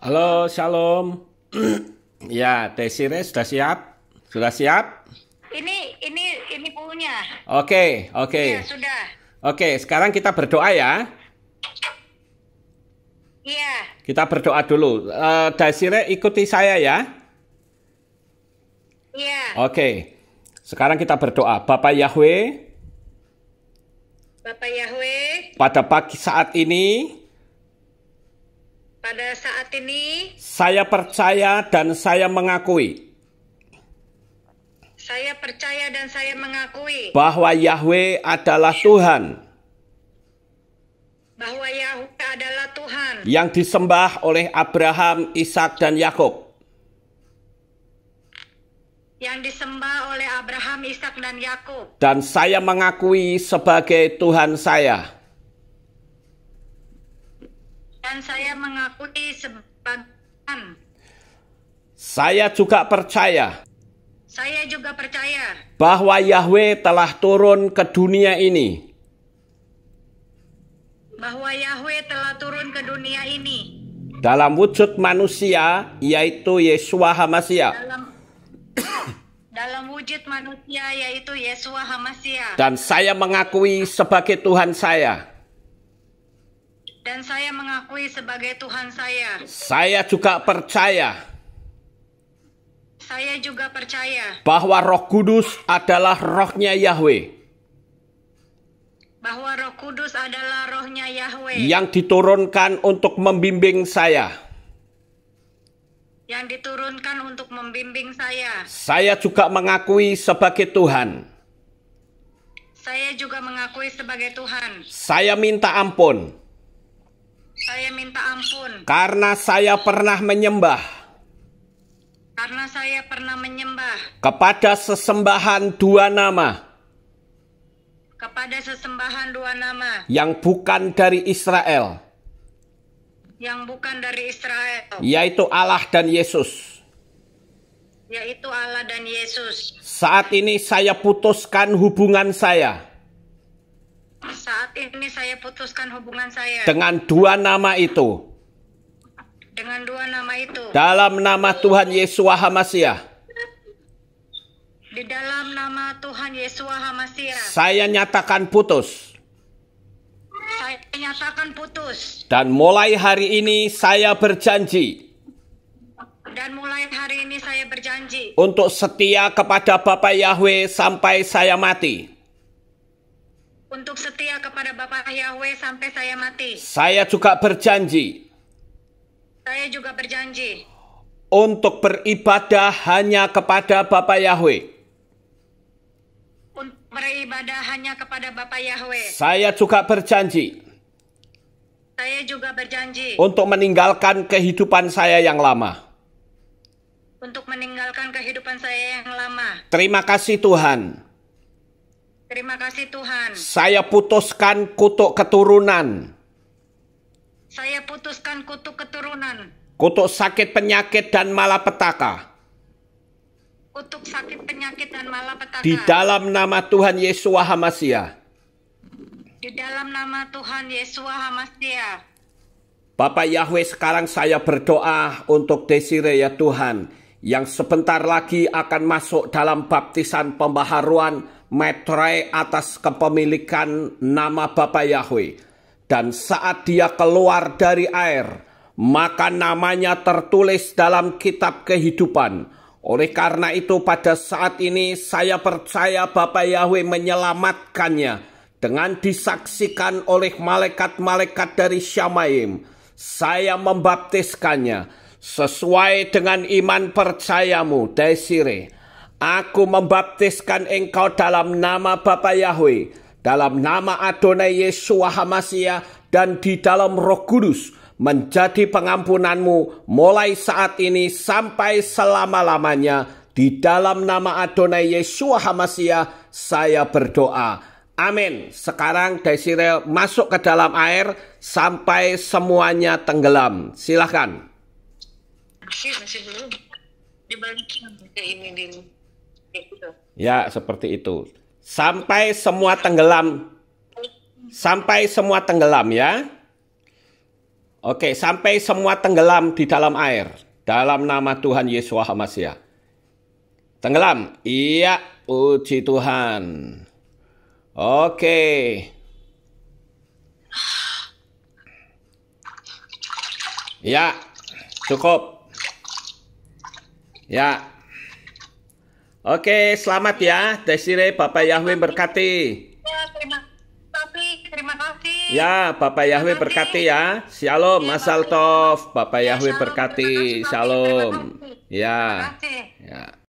Halo, Shalom. ya, Desire sudah siap? Sudah siap? Ini ini ini punya. Oke, oke. Ya, sudah. Oke, sekarang kita berdoa ya. Iya. Kita berdoa dulu. Uh, Desire ikuti saya ya. Iya. Oke. Sekarang kita berdoa. Bapak Yahweh Bapak Yahweh, pada pagi saat ini, pada saat ini, saya percaya dan saya mengakui. Saya percaya dan saya mengakui bahwa Yahweh adalah Tuhan. Bahwa Yahweh adalah Tuhan yang disembah oleh Abraham, Ishak, dan Yakub. Yang disembah oleh Abraham, Ishak, dan Yakub. Dan saya mengakui sebagai Tuhan saya dan saya mengakui sebagian. Saya juga percaya. Saya juga percaya bahwa Yahweh telah turun ke dunia ini. Bahwa Yahweh telah turun ke dunia ini. Dalam wujud manusia yaitu Yesus HaMasiah. Dalam dalam wujud manusia yaitu Yesus HaMasiah. Dan saya mengakui sebagai Tuhan saya. Dan saya mengakui sebagai Tuhan saya. Saya juga percaya. Saya juga percaya. Bahwa roh kudus adalah rohnya Yahweh. Bahwa roh kudus adalah rohnya Yahweh. Yang diturunkan untuk membimbing saya yang diturunkan untuk membimbing saya. Saya juga mengakui sebagai Tuhan. Saya juga mengakui sebagai Tuhan. Saya minta ampun. Saya minta ampun. Karena saya pernah menyembah. Karena saya pernah menyembah. Kepada sesembahan dua nama. Kepada sesembahan dua nama. Yang bukan dari Israel. Yang bukan dari Israel. Yaitu Allah dan Yesus. Yaitu Allah dan Yesus. Saat ini saya putuskan hubungan saya saya putuskan hubungan saya. Dengan dua nama itu. Dengan dua nama itu. Dalam nama Tuhan Yesus Hamasiah. Di dalam nama Tuhan Yesus Hamasiah. Saya nyatakan putus. Saya nyatakan putus. Dan mulai hari ini saya berjanji. Dan mulai hari ini saya berjanji. Untuk setia kepada Bapak Yahweh sampai saya mati untuk setia kepada Bapa Yahweh sampai saya mati. Saya juga berjanji. Saya juga berjanji untuk beribadah hanya kepada Bapa Yahweh. Untuk Beribadah hanya kepada Bapa Yahweh. Saya juga berjanji. Saya juga berjanji untuk meninggalkan kehidupan saya yang lama. Untuk meninggalkan kehidupan saya yang lama. Terima kasih Tuhan. Terima kasih Tuhan. Saya putuskan kutuk keturunan. Saya putuskan kutuk keturunan. Kutuk sakit penyakit dan malapetaka. Kutuk sakit penyakit dan malapetaka. Di dalam nama Tuhan Yesus Hamasia. Di dalam nama Tuhan Yesus Hamasia. Bapak Yahweh sekarang saya berdoa untuk Desire ya Tuhan. Yang sebentar lagi akan masuk dalam baptisan pembaharuan meterai atas kepemilikan nama Bapa Yahweh. Dan saat dia keluar dari air, maka namanya tertulis dalam kitab kehidupan. Oleh karena itu pada saat ini saya percaya Bapak Yahweh menyelamatkannya dengan disaksikan oleh malaikat-malaikat dari Syamaim. Saya membaptiskannya sesuai dengan iman percayamu, Desire Aku membaptiskan engkau dalam nama Bapa Yahweh, dalam nama Adonai Yesua Hamasiah, dan di dalam roh kudus menjadi pengampunanmu mulai saat ini sampai selama-lamanya. Di dalam nama Adonai Yesua Hamasiah. saya berdoa. Amin. Sekarang Desirel masuk ke dalam air sampai semuanya tenggelam. Silahkan. Masih, masih belum. Dibalikin ke ini dulu. Ya, seperti itu. Sampai semua tenggelam. Sampai semua tenggelam ya. Oke, sampai semua tenggelam di dalam air. Dalam nama Tuhan Yesus Hamasya. Tenggelam. Iya, puji Tuhan. Oke. Ya, cukup. Ya. Oke, selamat ya, Desire. Bapak Yahweh berkati. Ya, terima, tapi, terima kasih. Ya, Bapak Yahweh berkati ya. Shalom, ya, Mas Bapak Yahweh ya, berkati. shalom. Ya. Terima kasih. Ya.